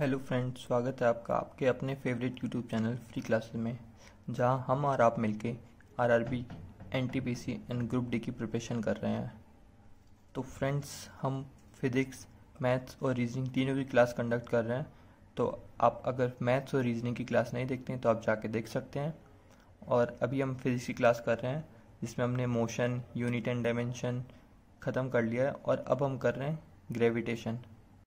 hello friends स्वागत है आपका आपके अपने favourite YouTube channel free classes में जहां हम और आप मिलके RRB NTPC and group D की प्रिपरेशन कर रहे हैं तो फ्रेंड्स हम फिजिक्स मैथ्स और रीजनिंग तीनों की क्लास कंडक्ट कर रहे हैं तो आप अगर मैथ्स और रीजनिंग की क्लास नहीं देखते हैं तो आप जाके देख सकते हैं और अभी हम फिजिक्स की क्लास कर रहे हैं जिसमें हमने मोशन यूनिट एंड डायमेंशन ख़त्म कर लिया है और अब हम कर रहे हैं ग्रेविटेशन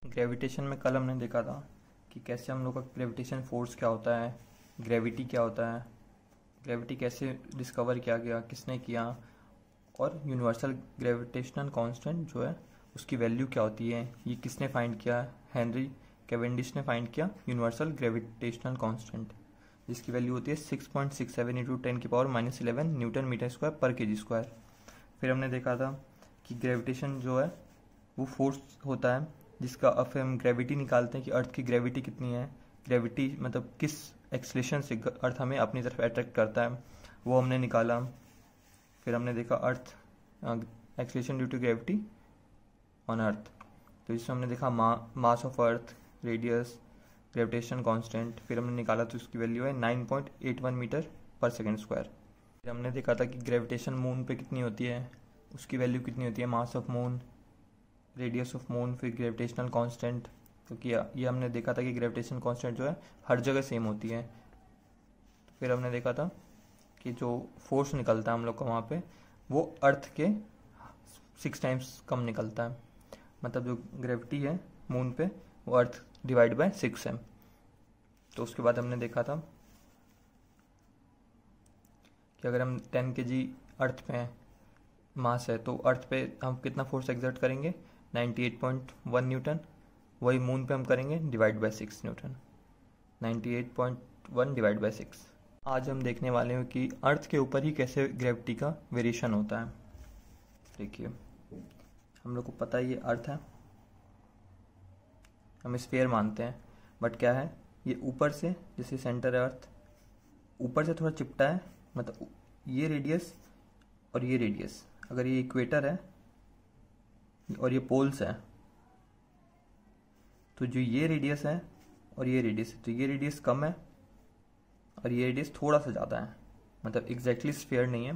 ग्रेविटेशन में कल हमने देखा था कि कैसे हम लोग का ग्रेविटेशन फोर्स क्या होता है ग्रेविटी क्या होता है ग्रेविटी कैसे डिस्कवर किया गया किसने किया और यूनिवर्सल ग्रेविटेशनल कांस्टेंट जो है उसकी वैल्यू क्या होती है ये किसने फाइंड किया हैंनरी कैवेंडिश ने फाइंड किया यूनिवर्सल ग्रेविटेशनल कांस्टेंट जिसकी वैल्यू होती है six point six seven into ten की power minus eleven newton metre square पर के जी स्क्वायर फिर हमने देखा था कि ग्रेविटेशन जो है वो फोर्स होता है जिसका अब हम ग्रेविटी निकालते हैं कि अर्थ की ग्रेविटी कितनी है ग्रेविटी मतलब किस एक्सलेशन से अर्थ हमें अपनी तरफ अट्रैक्ट करता है वो हमने निकाला फिर हमने देखा earth acceleration due to gravity on earth तो इसमें हमने देखा mass of earth radius gravitation constant फिर हमने निकाला तो उसकी वैल्यू है 9.81 मीटर पर सेकेंड स्क्वायर फिर हमने देखा था कि ग्रेविटेशन मून पे कितनी होती है उसकी वैल्यू कितनी होती है mass of moon radius of moon फिर ग्रेविटेशनल कांस्टेंट क्योंकि ये हमने देखा था कि ग्रेविटेशन कांस्टेंट जो है हर जगह सेम होती है फिर हमने देखा था कि जो फोर्स निकलता है हम लोग का वहाँ पे वो अर्थ के सिक्स टाइम्स कम निकलता है मतलब जो ग्रेविटी है मून पे वो अर्थ डिवाइड बाय सिक्स है तो उसके बाद हमने देखा था कि अगर हम टेन के जी अर्थ पे हैं मास है तो अर्थ पे हम कितना फोर्स एग्जर्ट करेंगे 98.1 न्यूटन वही मून पे हम करेंगे divide by six newton 98.1 divide by six आज हम देखने वाले हैं कि अर्थ के ऊपर ही कैसे ग्रेविटी का वेरिएशन होता है देखिए हम लोग को पता है ये अर्थ है हम स्पेयर मानते हैं बट क्या है ये ऊपर से जैसे सेंटर है अर्थ ऊपर से थोड़ा चिपटा है मतलब ये रेडियस और ये रेडियस अगर ये इक्वेटर है और ये पोल्स है तो जो ये रेडियस है और ये रेडियस तो ये रेडियस कम है और ये रेडियस थोड़ा सा ज़्यादा है मतलब एग्जैक्टली exactly स्पेयर नहीं है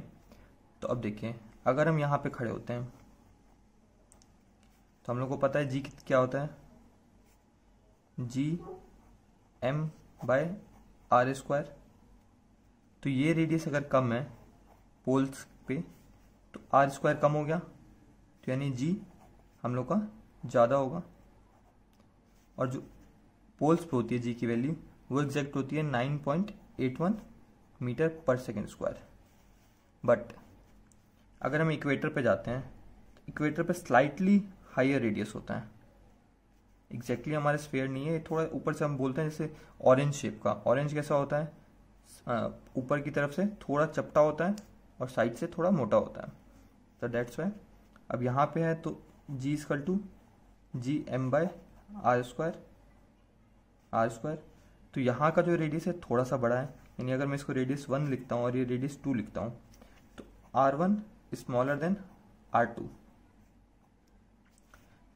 तो अब देखिए अगर हम यहाँ पे खड़े होते हैं तो हम लोग को पता है जी क्या होता है G M by R square तो ये रेडियस अगर कम है पोल्स पे तो आर स्क्वायर कम हो गया तो यानी जी हम लोग का ज़्यादा होगा और जो पोल्स पर होती है जी की वैल्यू वो एग्जैक्ट होती है nine point eight one metre पर सेकेंड स्क्वायर बट अगर हम इक्वेटर पर जाते हैं तो इक्वेटर पर स्लाइटली हाइयर रेडियस होता है एग्जैक्टली exactly हमारे स्फेयर नहीं है थोड़ा ऊपर से हम बोलते हैं जैसे ऑरेंज शेप का ऑरेंज कैसा होता है ऊपर की तरफ से थोड़ा चपटा होता है और साइड से थोड़ा मोटा होता है तो डेट्स वाई अब यहाँ पे है तो G equal to G M by R square R square तो यहाँ का जो रेडियस है थोड़ा सा बड़ा है यानी अगर मैं इसको रेडियस वन लिखता हूँ और ये रेडियस टू लिखता हूँ तो R one smaller than R two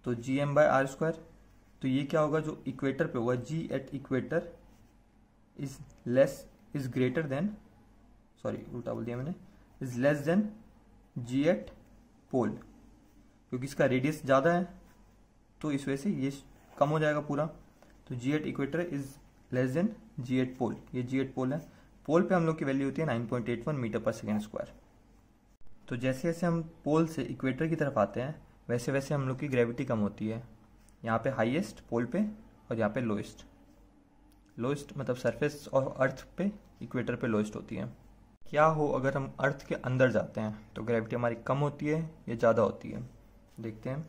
तो G M by R square तो ये क्या होगा जो इक्वेटर पे होगा G at equator is less is greater than sorry उल्टा बोल दिया मैंने is less than G at pole क्योंकि इसका रेडियस ज़्यादा है तो इस वजह से ये कम हो जाएगा पूरा तो G at equator is less than G at pole ये जी एट पोल है पोल पे हम लोग की वैल्यू होती है nine point eight one metre पर सेकेंड स्क्वायर तो जैसे जैसे हम पोल से इक्वेटर की तरफ आते हैं वैसे वैसे हम लोग की ग्रेविटी कम होती है यहाँ पे हाईएस्ट पोल पे और यहाँ पे लोएस्ट लोएस्ट मतलब सरफेस ऑफ अर्थ पे इक्वेटर पे लोएस्ट होती है क्या हो अगर हम अर्थ के अंदर जाते हैं तो ग्रेविटी हमारी कम होती है या ज़्यादा होती है देखते हैं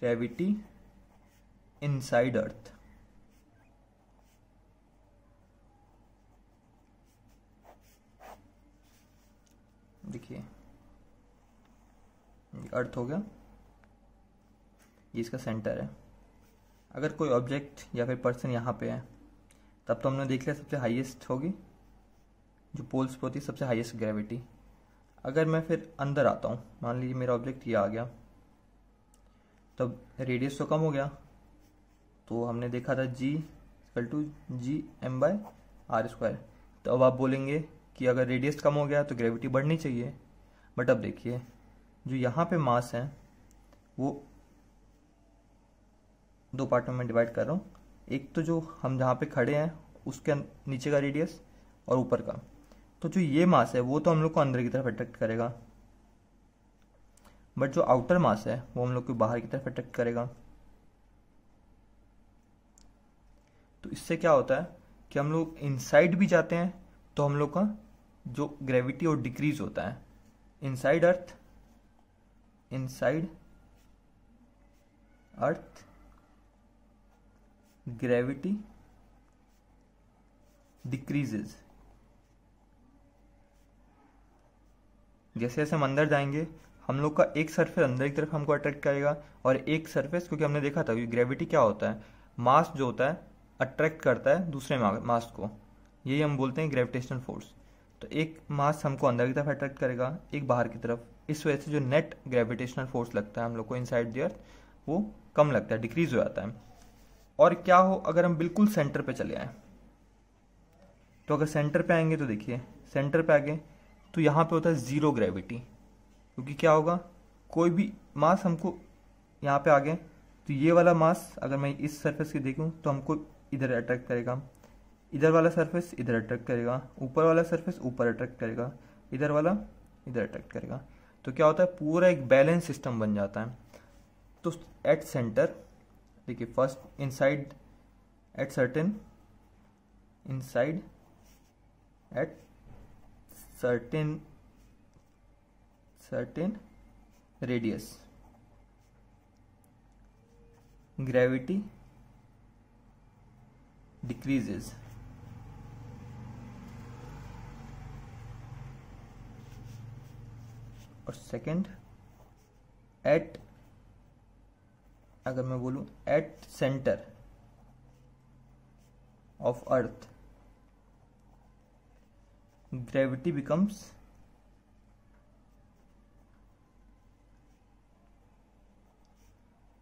ग्रेविटी इनसाइड अर्थ देखिए अर्थ हो गया ये इसका सेंटर है अगर कोई ऑब्जेक्ट या फिर पर्सन यहाँ पे है तब तो हमने देख लिया सबसे हाईएस्ट होगी जो पोल्स पर होती है सबसे हाईएस्ट ग्रेविटी अगर मैं फिर अंदर आता हूँ मान लीजिए मेरा ऑब्जेक्ट ये आ गया तब रेडियस तो कम हो गया तो हमने देखा था G equal to G M by R square तो अब आप बोलेंगे कि अगर रेडियस कम हो गया तो ग्रेविटी बढ़नी चाहिए बट अब देखिए जो यहाँ पे मास है वो दो पार्ट में मैं डिवाइड कर रहा हूँ एक तो जो हम जहाँ पे खड़े हैं उसके नीचे का रेडियस और ऊपर का तो जो ये मास है वो तो हम लोग को अंदर की तरफ अट्रैक्ट करेगा बट जो आउटर मास है वो हम लोग को बाहर की तरफ अट्रैक्ट करेगा तो इससे क्या होता है कि हम लोग इनसाइड भी जाते हैं तो हम लोग का जो ग्रेविटी और डिक्रीज होता है inside earth inside earth gravity decreases जैसे जैसे हम अंदर जाएंगे हम लोग का एक सरफेस अंदर की तरफ हमको अट्रैक्ट करेगा और एक सरफेस क्योंकि हमने देखा था कि ग्रेविटी क्या होता है मास जो होता है अट्रैक्ट करता है दूसरे मास को यही हम बोलते हैं ग्रेविटेशनल फोर्स तो एक मास हमको अंदर की तरफ अट्रैक्ट करेगा एक बाहर की तरफ इस वजह से जो नेट ग्रेविटेशनल फोर्स लगता है हम लोग को इन द अर्थ वो कम लगता है डिक्रीज हो जाता है और क्या हो अगर हम बिल्कुल सेंटर पे चले आए तो अगर सेंटर पे आएंगे तो देखिए सेंटर पे आगे तो यहाँ पे होता है ज़ीरो ग्रेविटी क्योंकि क्या होगा कोई भी मास हमको यहाँ पे आ गए तो ये वाला मास अगर मैं इस सरफेस की देखूँ तो हमको इधर अट्रैक्ट करेगा इधर वाला सरफेस इधर अट्रैक्ट करेगा ऊपर वाला सरफेस ऊपर अट्रैक्ट करेगा इधर वाला इधर अट्रैक्ट करेगा तो क्या होता है पूरा एक बैलेंस सिस्टम बन जाता है तो एट सेंटर देखिए first inside at certain inside at certain certain radius gravity decreases और सेकंड एट अगर मैं बोलूं at centre of earth gravity becomes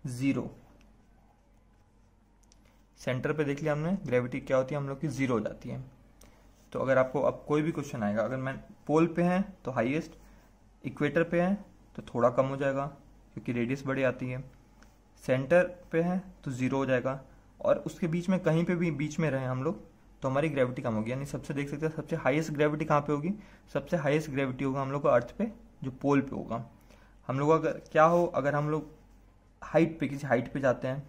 zero centre पे देख लिया हमने ग्रेविटी क्या होती है हम लोग की ज़ीरो हो जाती है तो अगर आपको अब कोई भी क्वेश्चन आएगा अगर मैं पोल पे है तो हाईएस्ट इक्वेटर पे है तो थोड़ा कम हो जाएगा क्योंकि रेडियस बड़ी आती है सेंटर पे है तो ज़ीरो हो जाएगा और उसके बीच में कहीं पे भी बीच में रहे हम लोग तो हमारी ग्रेविटी कम होगी यानी सबसे देख सकते हैं सबसे हाईएस्ट ग्रेविटी कहाँ पे होगी सबसे हाईएस्ट ग्रेविटी होगा हम लोग को अर्थ पे जो पोल पे होगा हम लोग अगर क्या हो अगर हम लोग हाइट पे किसी हाइट पे जाते हैं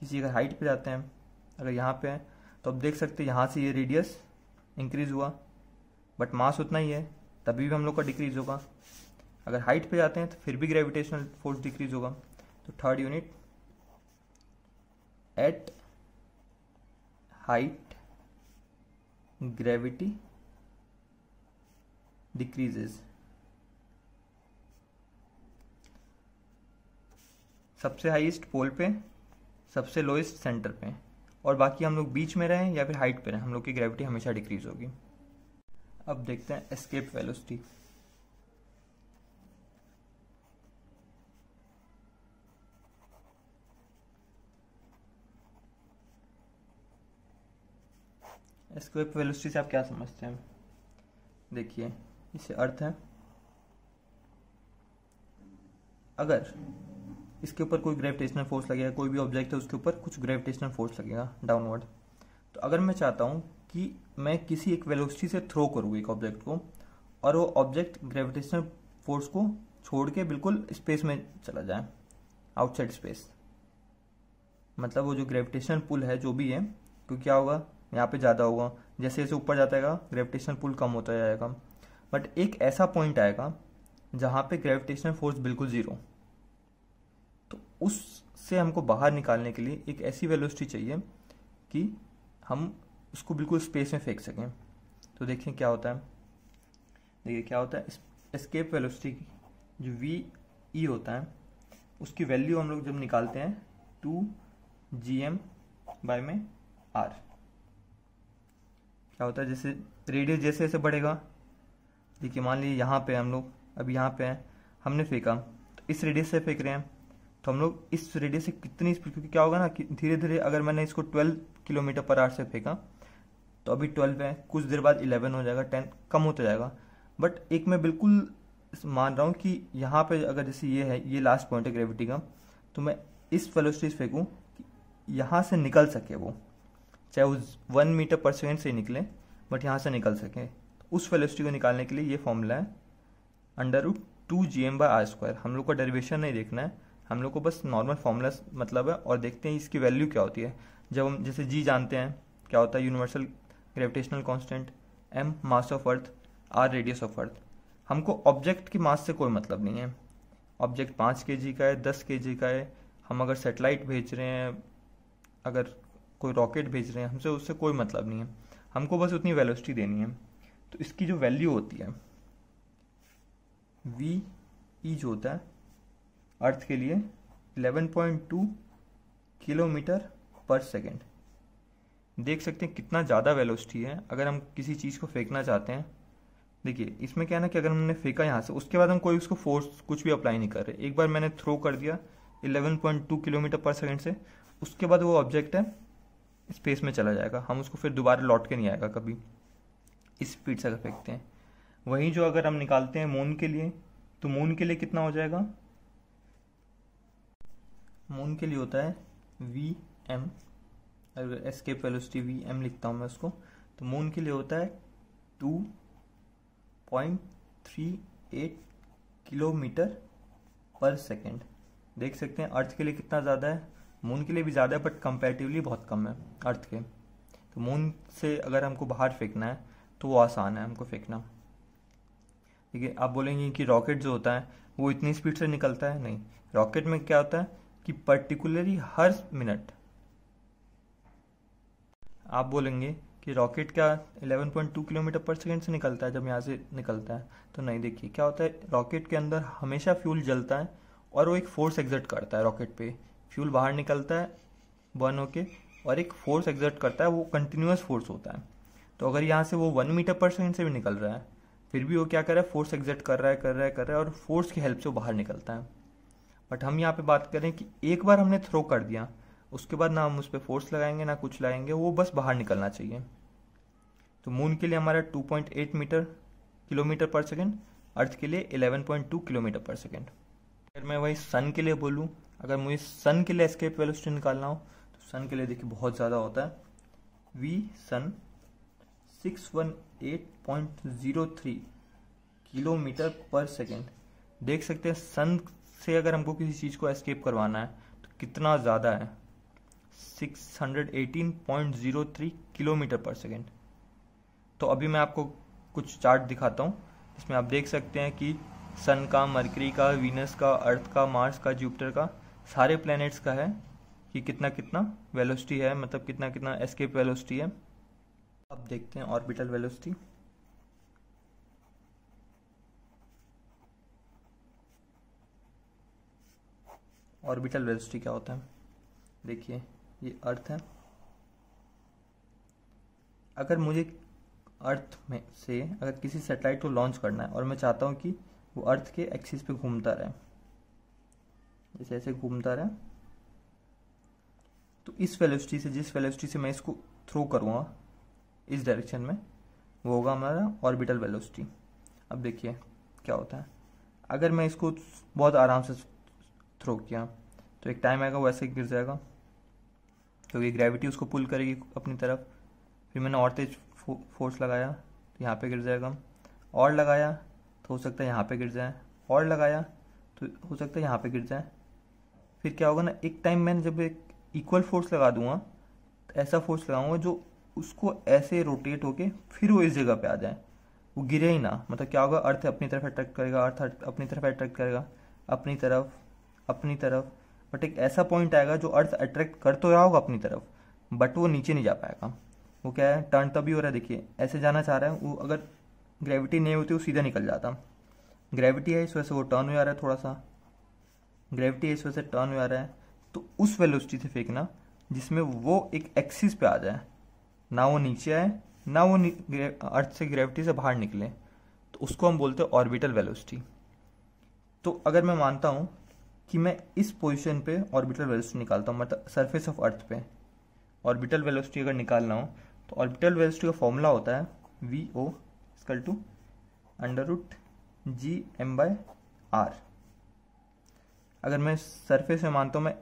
किसी अगर हाइट पे जाते हैं अगर यहाँ पे हैं तो आप देख सकते हैं यहाँ से ये रेडियस इंक्रीज हुआ बट मास उतना ही है तभी भी हम लोग का डिक्रीज होगा अगर हाइट पे जाते हैं तो फिर भी ग्रेविटेशनल फोर्स डिक्रीज होगा तो third unit at height gravity decreases सबसे हाईएस्ट पोल पे सबसे लोएस्ट सेंटर पे और बाकी हम लोग बीच में रहें या फिर हाइट पे रहें हम लोग की ग्रेविटी हमेशा डिक्रीज होगी अब देखते हैं एस्केप वेलोसिटी स्क्रिप वेलोसिटी से आप क्या समझते हैं देखिए इसे अर्थ है अगर इसके ऊपर कोई ग्रेविटेशनल फोर्स लगेगा कोई भी ऑब्जेक्ट है उसके ऊपर कुछ ग्रेविटेशनल फोर्स लगेगा डाउनवर्ड तो अगर मैं चाहता हूँ कि मैं किसी एक वेलोसिटी से थ्रो करूँ एक ऑब्जेक्ट को और वो ऑब्जेक्ट ग्रेविटेशनल फोर्स को छोड़ के बिल्कुल स्पेस में चला जाए आउटसाइड स्पेस मतलब वो जो ग्रेविटेशनल पुल है जो भी है तो क्या होगा यहाँ पे ज़्यादा होगा जैसे जैसे ऊपर जाता जाएगा ग्रेविटेशनल पुल कम होता जाएगा बट एक ऐसा पॉइंट आएगा जहाँ पे ग्रेविटेशनल फोर्स बिल्कुल ज़ीरो तो उससे हमको बाहर निकालने के लिए एक ऐसी वेलोसिटी चाहिए कि हम उसको बिल्कुल स्पेस में फेंक सकें तो देखें क्या होता है देखिए क्या होता है एस्केप वेलोसिटी जो वी ई e होता है उसकी वैल्यू हम लोग जब निकालते हैं टू जी एम बाय में आर क्या होता है जैसे रेडियस जैसे जैसे बढ़ेगा देखिए मान लीजिए यहाँ पे हम लोग अब यहाँ पे हैं हमने फेंका तो इस रेडियस से फेंक रहे हैं तो हम लोग इस रेडियस से कितनी स्पीड क्योंकि क्या होगा ना कि धीरे धीरे अगर मैंने इसको ट्वेल्व किलोमीटर पर आर से फेंका तो अभी ट्वेल्व है कुछ देर बाद इलेवन हो जाएगा टेन कम होता जाएगा बट एक मैं बिल्कुल मान रहा हूँ कि यहाँ पे अगर जैसे ये है ये लास्ट पॉइंट है ग्रेविटी का तो मैं इस वेलोसिटी फेंकूँ यहाँ से निकल सके वो चाहे उस वन मीटर पर सेकेंड से निकले बट यहाँ से निकल सकें उस वेलोसिटी को निकालने के लिए ये फॉर्मूला है under root two G M by R square हम लोग को डेरिवेशन नहीं देखना है हम लोग को बस नॉर्मल फॉर्मूला मतलब है और देखते हैं इसकी वैल्यू क्या होती है जब हम जैसे जी जानते हैं क्या होता है universal gravitational constant M mass of earth R radius of earth हमको ऑब्जेक्ट की मास से कोई मतलब नहीं है ऑब्जेक्ट पाँच के जी का है दस के जी का है हम अगर सेटेलाइट भेज रहे हैं अगर कोई रॉकेट भेज रहे हैं हमसे उससे कोई मतलब नहीं है हमको बस उतनी वेलोसिटी देनी है तो इसकी जो वैल्यू होती है वी ई e जो होता है अर्थ के लिए 11.2 किलोमीटर पर सेकेंड देख सकते हैं कितना ज़्यादा वेलोसिटी है अगर हम किसी चीज़ को फेंकना चाहते हैं देखिए इसमें क्या है ना कि अगर हमने फेंका यहाँ से उसके बाद हम कोई उसको फोर्स कुछ भी अप्लाई नहीं कर रहे एक बार मैंने थ्रो कर दिया 11.2 किलोमीटर पर सेकेंड से उसके बाद वो ऑब्जेक्ट है स्पेस में चला जाएगा हम उसको फिर दोबारा लौट के नहीं आएगा कभी इस स्पीड से अगर फेंकते हैं वहीं जो अगर हम निकालते हैं मून के लिए तो मून के लिए कितना हो जाएगा मून के लिए होता है वी एम अगर एस्केप वेलोसिटी वी एम लिखता हूँ मैं उसको तो मून के लिए होता है two point three eight kilometre पर सेकेंड देख सकते हैं अर्थ के लिए कितना ज़्यादा है मून के लिए भी ज़्यादा है बट कंपेरेटिवली बहुत कम है अर्थ के तो मून से अगर हमको बाहर फेंकना है तो वो आसान है हमको फेंकना ठीक है आप बोलेंगे कि रॉकेट जो होता है वो इतनी स्पीड से निकलता है नहीं रॉकेट में क्या होता है कि पर्टिकुलरली हर मिनट आप बोलेंगे कि रॉकेट क्या 11.2 किलोमीटर पर सेकेंड से निकलता है जब यहाँ से निकलता है तो नहीं देखिए क्या होता है रॉकेट के अंदर हमेशा फ्यूल जलता है और वो एक फोर्स एग्जर्ट करता है रॉकेट पे फ्यूल बाहर निकलता है वन होके और एक फोर्स एग्जर्ट करता है वो कंटिन्यूस फोर्स होता है तो अगर यहाँ से वो वन मीटर पर सेकेंड से भी निकल रहा है फिर भी वो क्या कर रहा है फोर्स एग्जर्ट कर रहा है कर रहा है कर रहा है और फोर्स की हेल्प से वो बाहर निकलता है बट हम यहाँ पे बात करें कि एक बार हमने थ्रो कर दिया उसके बाद ना हम उस पर फोर्स लगाएंगे ना कुछ लगाएंगे वो बस बाहर निकलना चाहिए तो मून के लिए हमारा 2.8 मीटर किलोमीटर पर सेकेंड अर्थ के लिए 11.2 किलोमीटर पर सेकेंड अगर मैं वही सन के लिए बोलूँ अगर मुझे सन के लिए एस्केप वेलोसिटी निकालना हो तो सन के लिए देखिए बहुत ज़्यादा होता है वी सन 618.03 किलोमीटर पर सेकेंड देख सकते हैं सन से अगर हमको किसी चीज़ को एस्केप करवाना है तो कितना ज़्यादा है 618.03 किलोमीटर पर सेकेंड तो अभी मैं आपको कुछ चार्ट दिखाता हूँ इसमें आप देख सकते हैं कि सन का मरकरी का वीनस का अर्थ का मार्स का जुपिटर का सारे प्लैनेट्स का है कि कितना कितना वेलोसिटी है मतलब कितना कितना एस्केप वेलोसिटी है अब देखते हैं ऑर्बिटल वेलोसिटी ऑर्बिटल वेलोसिटी क्या होता है देखिए ये अर्थ है अगर मुझे अर्थ में से अगर किसी सेटेलाइट को लॉन्च करना है और मैं चाहता हूं कि वो अर्थ के एक्सिस पे घूमता रहे जैसे ऐसे घूमता रहा तो इस वेलोसिटी से जिस वेलोसिटी से मैं इसको थ्रो करूँगा इस डायरेक्शन में वो होगा हमारा ऑर्बिटल वेलोसिटी अब देखिए क्या होता है अगर मैं इसको बहुत आराम से थ्रो किया तो एक टाइम आएगा वो ऐसे गिर जाएगा क्योंकि ग्रेविटी उसको पुल करेगी अपनी तरफ फिर मैंने और तेज फो, फोर्स लगाया तो यहाँ पे गिर जाएगा और लगाया तो हो सकता है यहाँ पे गिर जाए और लगाया तो हो सकता है यहाँ पे गिर जाए फिर क्या होगा ना एक टाइम मैंने जब एक इक्वल फोर्स लगा दूंगा ऐसा फोर्स लगाऊंगा जो उसको ऐसे रोटेट होके फिर वो इस जगह पे आ जाए वो गिरे ही ना मतलब क्या होगा अर्थ अपनी तरफ अट्रैक्ट करेगा अर्थ अपनी तरफ अट्रैक्ट करेगा अपनी तरफ अपनी तरफ बट एक ऐसा पॉइंट आएगा जो अर्थ अट्रैक्ट कर तो रहा होगा अपनी तरफ बट वो नीचे नहीं जा पाएगा वो क्या है टर्न तभी हो रहा है देखिए ऐसे जाना चाह रहा है वो अगर ग्रेविटी नहीं होती वो सीधा निकल जाता ग्रेविटी है इस वजह से वो टर्न हो जा रहा है थोड़ा सा ग्रेविटी इस वजह से टर्न में आ रहा है तो उस वेलोसिटी से फेंकना जिसमें वो एक एक्सिस पे आ जाए ना वो नीचे आए ना वो अर्थ से ग्रेविटी से बाहर निकले तो उसको हम बोलते हैं ऑर्बिटल वेलोसिटी तो अगर मैं मानता हूँ कि मैं इस पोजीशन पे ऑर्बिटल वेलोसिटी निकालता हूँ मतलब सरफेस ऑफ अर्थ पे ऑर्बिटल वेलोसिटी अगर निकालना हो तो ऑर्बिटल वेलोसिटी का फॉर्मूला होता है V O equal to under root G M by R अगर मैं सरफेस में मानता हूँ मैं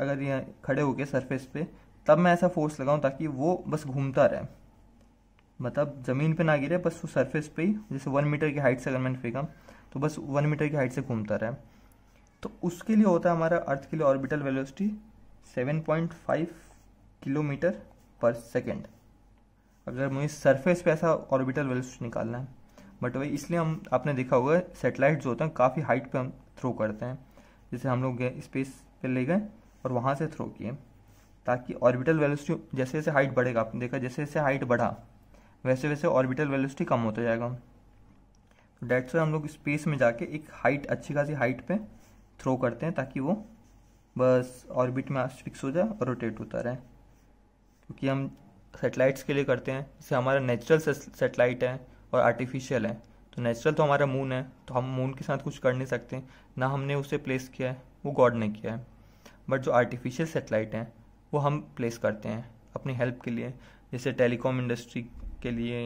अगर यहाँ खड़े होके सरफेस पे तब मैं ऐसा फोर्स लगाऊँ ताकि वो बस घूमता रहे मतलब ज़मीन पे ना गिरे बस वो सरफेस पे ही जैसे वन मीटर की हाइट से अगर मैंने फेंका तो बस वन मीटर की हाइट से घूमता रहे तो उसके लिए होता है हमारा अर्थ के लिए ऑर्बिटल वेलोसिटी 7.5 किलोमीटर पर सेकेंड अगर मुझे सरफेस पे ऐसा ऑर्बिटल वेलोसिटी निकालना है बट वही इसलिए हम आपने देखा होगा सेटेलाइट जो होते हैं काफ़ी हाइट पर हम थ्रो करते हैं जिसे हम लोग गए स्पेस पे ले गए और वहाँ से थ्रो किए ताकि ऑर्बिटल वेलोसिटी जैसे जैसे हाइट बढ़ेगा आपने देखा जैसे जैसे हाइट बढ़ा वैसे वैसे ऑर्बिटल वेलोसिटी कम होता जाएगा तो डेट्स हम लोग स्पेस में जाके एक हाइट अच्छी खासी हाइट पे थ्रो करते हैं ताकि वो बस ऑर्बिट में फिक्स हो जाए और रोटेट होता रहे क्योंकि हम सेटेलाइट्स के लिए करते हैं जैसे हमारा नेचुरल सेटेलाइट है और आर्टिफिशियल है तो नेचुरल तो हमारा मून है तो हम मून के साथ कुछ कर नहीं सकते ना हमने उसे प्लेस किया है वो गॉड ने किया है बट जो आर्टिफिशियल सेटेलाइट हैं वो हम प्लेस करते हैं अपनी हेल्प के लिए जैसे टेलीकॉम इंडस्ट्री के लिए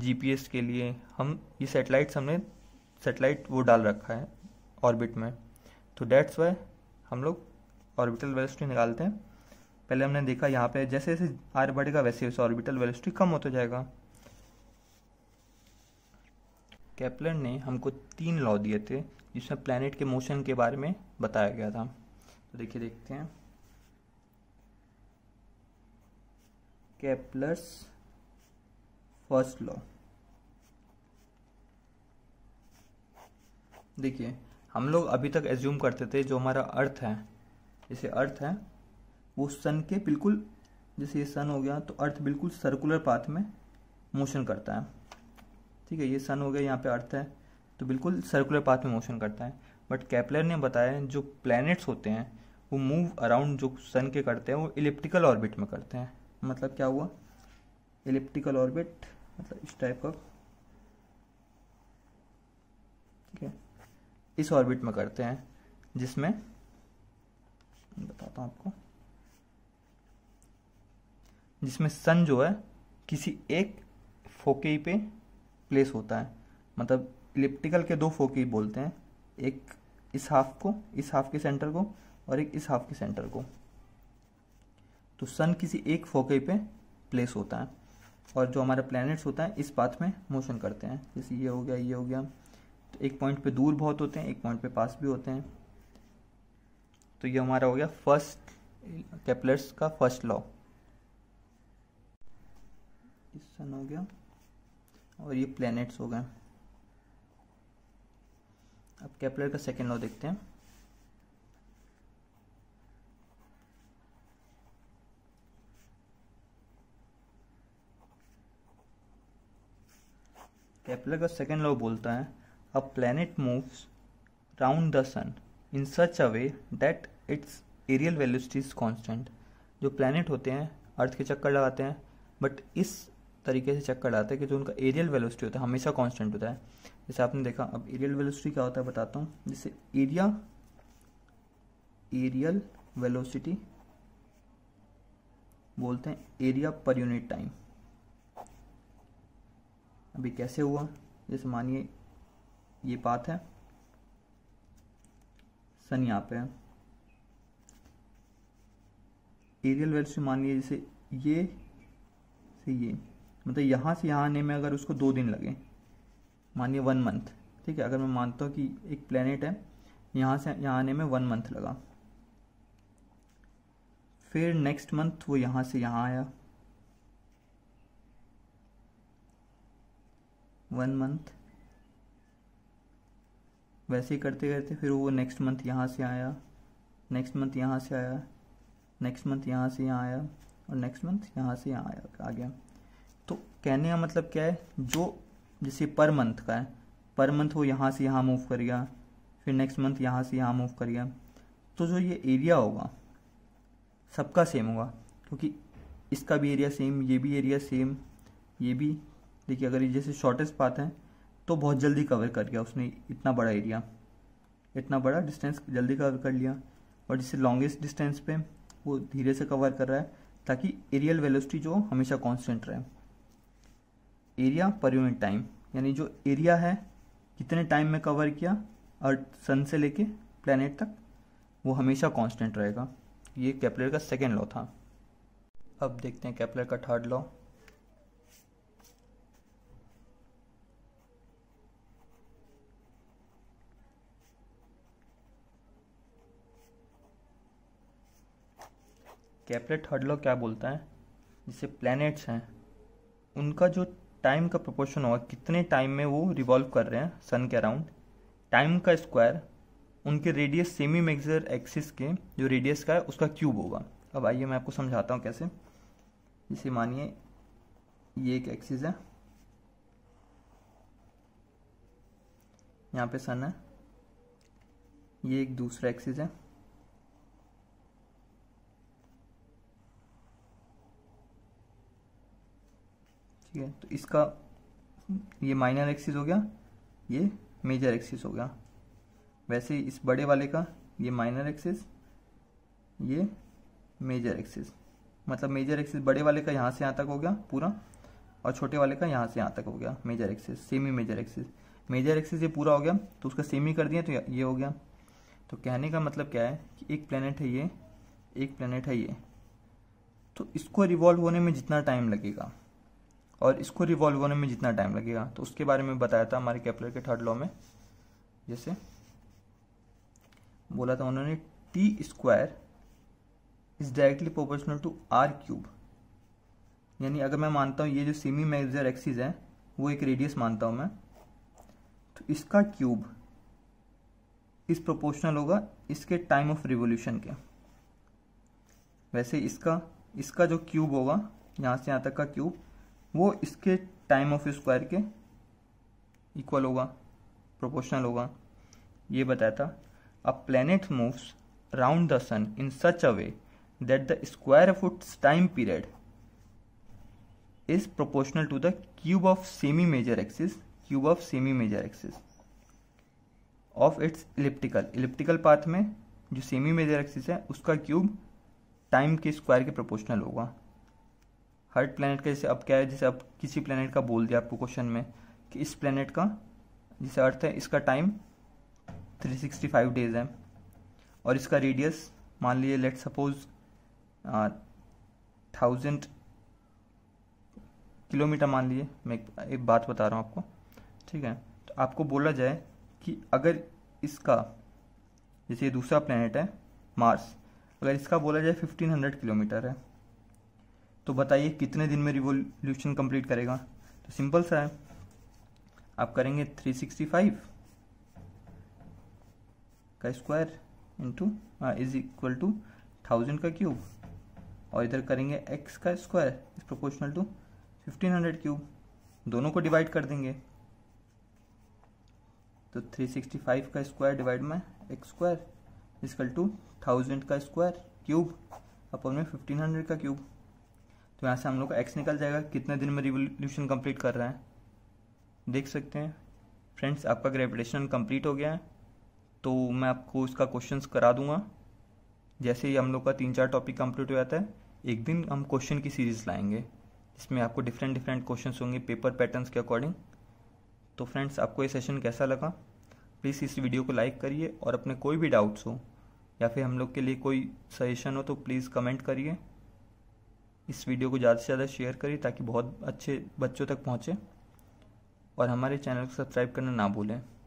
जीपीएस के लिए हम ये सेटेलाइट्स हमने सेटेलाइट वो डाल रखा है ऑर्बिट में तो डेट्स वाई हम लोग ऑर्बिटल वेलोसिटी निकालते हैं पहले हमने देखा यहाँ पे जैसे जैसे आर बढ़ेगा वैसे वैसे ऑर्बिटल वेलोसिटी कम होता जाएगा कैप्लर ने हमको तीन लॉ दिए थे जिसमें प्लैनेट के मोशन के बारे में बताया गया था तो देखिए देखते हैं कैप्लर्स फर्स्ट लॉ देखिए हम लोग अभी तक एज्यूम करते थे जो हमारा अर्थ है जैसे अर्थ है वो सन के बिल्कुल जैसे ये सन हो गया तो अर्थ बिल्कुल सर्कुलर पाथ में मोशन करता है ठीक है ये सन हो गया यहाँ पे अर्थ है तो बिल्कुल सर्कुलर पाथ में मोशन करता है बट कैपलर ने बताया जो प्लैनेट्स होते हैं वो मूव अराउंड जो सन के करते हैं वो इलिप्टिकल ऑर्बिट में करते हैं मतलब क्या हुआ इलिप्टिकल ऑर्बिट मतलब इस टाइप का ठीक है इस ऑर्बिट में करते हैं जिसमें बताता हूँ आपको जिसमें सन जो है किसी एक फोके पे प्लेस होता है मतलब इलिप्टिकल के दो फोकी बोलते हैं एक इस हाफ को इस हाफ के सेंटर को और एक इस हाफ के सेंटर को तो सन किसी एक फोके पे प्लेस होता है और जो हमारे प्लैनेट्स होता है इस पाथ में मोशन करते हैं जैसे ये हो गया ये हो गया तो एक पॉइंट पे दूर बहुत होते हैं एक पॉइंट पे पास भी होते हैं तो ये हमारा हो गया फर्स्ट कैपलर्स का फर्स्ट लॉ इस सन हो गया और ये प्लैनेट्स हो गए अब कैपलर का सेकेंड लॉ देखते हैं कैपलर का सेकेंड लॉ बोलता है a planet moves round the sun in such a way that its areal velocity is constant जो प्लैनेट होते हैं अर्थ के चक्कर लगाते हैं बट इस तरीके से चक्कर डालते हैं कि जो उनका एरियल वेलोसिटी होता है हमेशा कांस्टेंट होता है जैसे आपने देखा अब एरियल वेलोसिटी क्या होता है बताता हूँ जैसे एरिया एरियल वेलोसिटी बोलते हैं एरिया पर यूनिट टाइम अभी कैसे हुआ जैसे मानिए ये बात है सन यहाँ पे एरियल वेलोसिटी मानिए जैसे ये से ये मतलब यहाँ से यहाँ आने में अगर उसको दो दिन लगे मानिए वन मंथ ठीक है अगर मैं मानता हूँ कि एक प्लेनेट है यहाँ से यहाँ आने में वन मंथ लगा फिर नेक्स्ट मंथ वो यहाँ से यहाँ आया वन मंथ वैसे ही करते करते फिर वो नेक्स्ट मंथ यहाँ से आया नेक्स्ट मंथ यहाँ से आया नेक्स्ट मंथ यहाँ से यहाँ आया और नेक्स्ट मंथ यहाँ से यहाँ आया आ गया तो कहने का मतलब क्या है जो जैसे पर मंथ का है पर मंथ वो यहाँ से यहाँ मूव कर गया फिर नेक्स्ट मंथ यहाँ से यहाँ मूव कर गया तो जो ये एरिया होगा सबका सेम होगा क्योंकि इसका भी एरिया सेम ये भी एरिया सेम ये भी देखिए अगर ये जैसे शॉर्टेस्ट पाथ है तो बहुत जल्दी कवर कर गया उसने इतना बड़ा एरिया इतना बड़ा डिस्टेंस जल्दी कवर कर लिया और जिससे लॉन्गेस्ट डिस्टेंस पे वो धीरे से कवर कर रहा है ताकि एरियल वेलोसिटी जो हमेशा कांस्टेंट रहे एरिया पर यूनिट टाइम यानी जो एरिया है कितने टाइम में कवर किया अर्थ सन से लेके प्लानट तक वो हमेशा कांस्टेंट रहेगा ये कैपलर का सेकेंड लॉ था अब देखते हैं कैपलर का थर्ड लॉ कैपलेट लॉ क्या बोलता है जिसे प्लैनेट्स हैं उनका जो टाइम का प्रपोर्शन होगा कितने टाइम में वो रिवॉल्व कर रहे हैं सन के अराउंड टाइम का स्क्वायर उनके रेडियस सेमी मेजर एक्सिस के जो रेडियस का है उसका क्यूब होगा अब आइए मैं आपको समझाता हूँ कैसे इसे मानिए ये एक एक्सिस है यहाँ पे सन है ये एक दूसरा एक्सिस है ठीक है तो इसका ये माइनर एक्सिस हो गया ये मेजर एक्सिस हो गया वैसे इस बड़े वाले का ये माइनर एक्सिस ये मेजर एक्सिस मतलब मेजर एक्सिस बड़े वाले का यहाँ से यहाँ तक हो गया पूरा और छोटे वाले का यहाँ से यहाँ तक हो गया major axis semi major axis major axis ये पूरा हो गया तो उसका सेमी कर दिया तो ये हो गया तो कहने का मतलब क्या है कि एक प्लेनेट है ये एक प्लानट है ये तो इसको रिवॉल्व होने में जितना टाइम लगेगा और इसको रिवॉल्व होने में जितना टाइम लगेगा तो उसके बारे में बताया था हमारे कैपलर के थर्ड लॉ में जैसे बोला था उन्होंने T square is directly proportional to R cube यानी अगर मैं मानता हूँ ये जो सेमी मेजर एक्सिस है वो एक रेडियस मानता हूँ मैं तो इसका क्यूब इस प्रोपोर्शनल होगा इसके टाइम ऑफ रिवोल्यूशन के वैसे इसका इसका जो क्यूब होगा यहाँ से यहाँ तक का क्यूब वो इसके टाइम ऑफ स्क्वायर के इक्वल होगा प्रोपोर्शनल होगा ये बताया था a planet moves round the sun in such a way that the square of its time period is proportional to the cube of semi major axis cube of semi major axis of its elliptical elliptical path में जो semi major axis है उसका cube time के square के proportional होगा हर planet का जैसे अब क्या है जैसे अब किसी प्लानट का बोल दिया आपको क्वेश्चन में कि इस प्लानट का जैसे अर्थ है इसका टाइम 365 डेज है और इसका रेडियस मान लीजिए लेट सपोज थाउजेंड किलोमीटर मान लीजिए मैं एक, बात बता रहा हूँ आपको ठीक है तो आपको बोला जाए कि अगर इसका जैसे ये दूसरा प्लानट है मार्स अगर इसका बोला जाए 1500 किलोमीटर है तो बताइए कितने दिन में रिवोल्यूशन कंप्लीट करेगा तो सिंपल सा है आप करेंगे 365 का square into is equal to thousand का क्यूब और इधर करेंगे एक्स का square is proportional to 1500 cube दोनों को डिवाइड कर देंगे तो 365 का स्क्वायर डिवाइड में X square is equal to thousand का स्क्वायर क्यूब अपन में 1500 का क्यूब तो यहाँ से हम लोग का एक्स निकल जाएगा कितने दिन में रिवोल्यूशन कंप्लीट कर रहा है देख सकते हैं फ्रेंड्स आपका ग्रेविटेशन कंप्लीट हो गया है तो मैं आपको इसका क्वेश्चंस करा दूंगा जैसे ही हम लोग का तीन चार टॉपिक कंप्लीट हो जाता है एक दिन हम क्वेश्चन की सीरीज लाएंगे इसमें आपको डिफरेंट डिफरेंट क्वेश्चन होंगे पेपर पैटर्न्स के अकॉर्डिंग तो फ्रेंड्स आपको ये सेशन कैसा लगा प्लीज़ इस वीडियो को लाइक करिए और अपने कोई भी डाउट्स हो या फिर हम लोग के लिए कोई सजेशन हो तो प्लीज़ कमेंट करिए इस वीडियो को ज़्यादा से ज़्यादा शेयर करें ताकि बहुत अच्छे बच्चों तक पहुँचें और हमारे चैनल को सब्सक्राइब करना ना भूलें